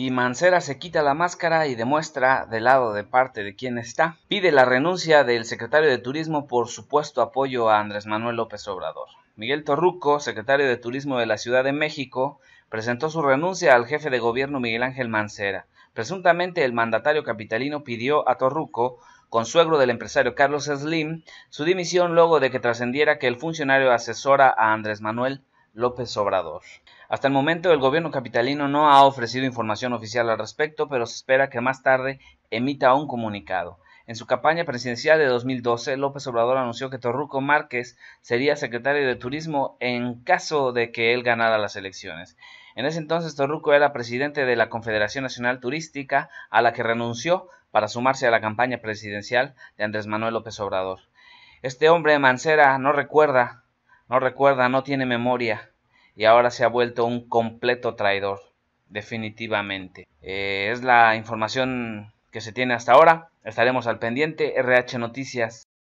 y Mancera se quita la máscara y demuestra del lado de parte de quien está. Pide la renuncia del secretario de Turismo por supuesto apoyo a Andrés Manuel López Obrador. Miguel Torruco, secretario de Turismo de la Ciudad de México, presentó su renuncia al jefe de gobierno Miguel Ángel Mancera. Presuntamente el mandatario capitalino pidió a Torruco, consuegro del empresario Carlos Slim, su dimisión luego de que trascendiera que el funcionario asesora a Andrés Manuel López Obrador. Hasta el momento el gobierno capitalino no ha ofrecido información oficial al respecto, pero se espera que más tarde emita un comunicado. En su campaña presidencial de 2012, López Obrador anunció que Torruco Márquez sería secretario de Turismo en caso de que él ganara las elecciones. En ese entonces, Torruco era presidente de la Confederación Nacional Turística, a la que renunció para sumarse a la campaña presidencial de Andrés Manuel López Obrador. Este hombre, Mancera, no recuerda no recuerda, no tiene memoria y ahora se ha vuelto un completo traidor, definitivamente. Eh, es la información que se tiene hasta ahora. Estaremos al pendiente. RH Noticias.